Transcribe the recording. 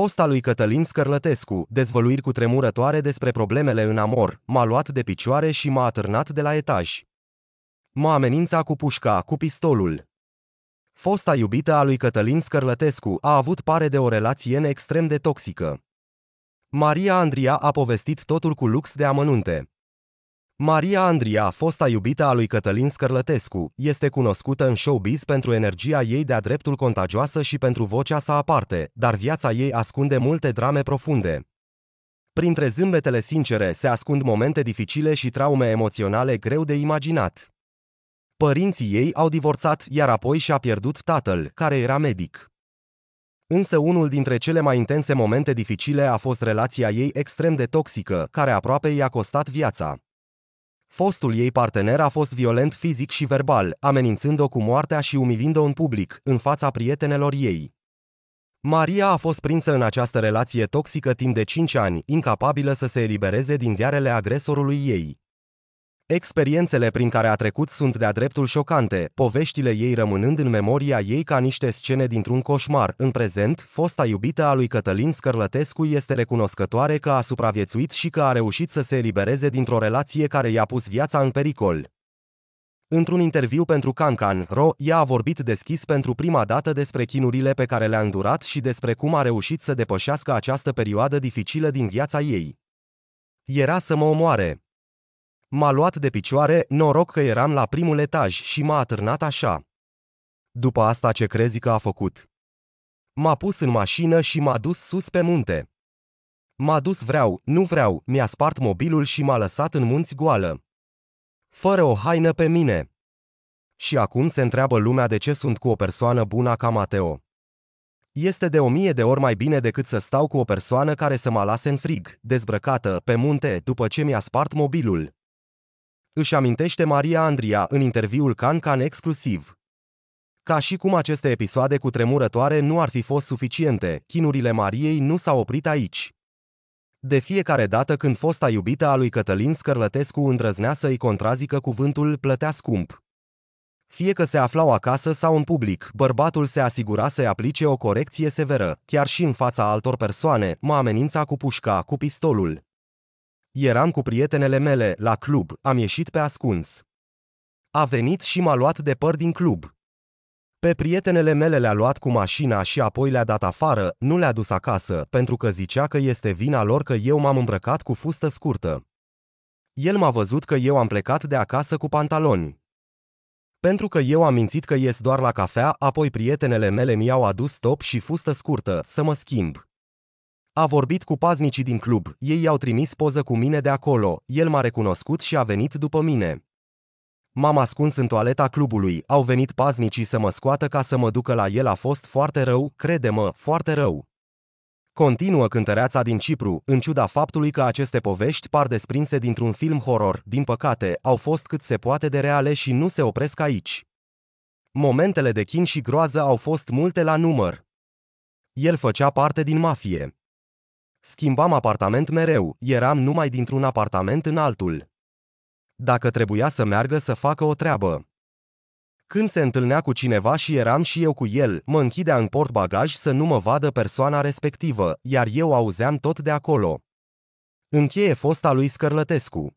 fosta lui Cătălin Scărlătescu, dezvăluiri cu tremurătoare despre problemele în amor, m-a luat de picioare și m-a atârnat de la etaj. Mă amenința cu pușca, cu pistolul. Fosta iubită a lui Cătălin Scărlătescu a avut pare de o relație extrem de toxică. Maria Andria a povestit totul cu lux de amănunte. Maria Andria, fosta iubită a lui Cătălin Scărlătescu, este cunoscută în showbiz pentru energia ei de-a dreptul contagioasă și pentru vocea sa aparte, dar viața ei ascunde multe drame profunde. Printre zâmbetele sincere se ascund momente dificile și traume emoționale greu de imaginat. Părinții ei au divorțat, iar apoi și-a pierdut tatăl, care era medic. Însă unul dintre cele mai intense momente dificile a fost relația ei extrem de toxică, care aproape i-a costat viața. Fostul ei partener a fost violent fizic și verbal, amenințând-o cu moartea și umilind-o în public, în fața prietenelor ei. Maria a fost prinsă în această relație toxică timp de 5 ani, incapabilă să se elibereze din viarele agresorului ei. Experiențele prin care a trecut sunt de-a dreptul șocante, poveștile ei rămânând în memoria ei ca niște scene dintr-un coșmar. În prezent, fosta iubită a lui Cătălin Scărlătescu este recunoscătoare că a supraviețuit și că a reușit să se elibereze dintr-o relație care i-a pus viața în pericol. Într-un interviu pentru Ro, ea a vorbit deschis pentru prima dată despre chinurile pe care le-a îndurat și despre cum a reușit să depășească această perioadă dificilă din viața ei. Era să mă omoare, M-a luat de picioare, noroc că eram la primul etaj și m-a atârnat așa. După asta ce crezi că a făcut? M-a pus în mașină și m-a dus sus pe munte. M-a dus vreau, nu vreau, mi-a spart mobilul și m-a lăsat în munți goală. Fără o haină pe mine. Și acum se întreabă lumea de ce sunt cu o persoană bună ca Mateo. Este de o mie de ori mai bine decât să stau cu o persoană care să mă lase în frig, dezbrăcată, pe munte, după ce mi-a spart mobilul, își amintește Maria Andria în interviul Cancan exclusiv. Ca și cum aceste episoade cu tremurătoare nu ar fi fost suficiente, chinurile Mariei nu s-au oprit aici. De fiecare dată când fosta iubită a lui Cătălin Scărlătescu îndrăznea să-i contrazică cuvântul plătea scump. Fie că se aflau acasă sau în public, bărbatul se asigura să aplice o corecție severă, chiar și în fața altor persoane, mă amenința cu pușca, cu pistolul. Eram cu prietenele mele, la club, am ieșit pe ascuns. A venit și m-a luat de păr din club. Pe prietenele mele le-a luat cu mașina și apoi le-a dat afară, nu le-a dus acasă, pentru că zicea că este vina lor că eu m-am îmbrăcat cu fustă scurtă. El m-a văzut că eu am plecat de acasă cu pantaloni. Pentru că eu am mințit că ies doar la cafea, apoi prietenele mele mi-au adus top și fustă scurtă, să mă schimb. A vorbit cu paznicii din club, ei i-au trimis poză cu mine de acolo, el m-a recunoscut și a venit după mine. M-am ascuns în toaleta clubului, au venit paznicii să mă scoată ca să mă ducă la el a fost foarte rău, crede-mă, foarte rău. Continuă cântăreața din Cipru, în ciuda faptului că aceste povești par desprinse dintr-un film horror, din păcate, au fost cât se poate de reale și nu se opresc aici. Momentele de chin și groază au fost multe la număr. El făcea parte din mafie. Schimbam apartament mereu, eram numai dintr-un apartament în altul. Dacă trebuia să meargă să facă o treabă. Când se întâlnea cu cineva și eram și eu cu el, mă închidea în portbagaj să nu mă vadă persoana respectivă, iar eu auzeam tot de acolo. Încheie fosta lui Scărlătescu.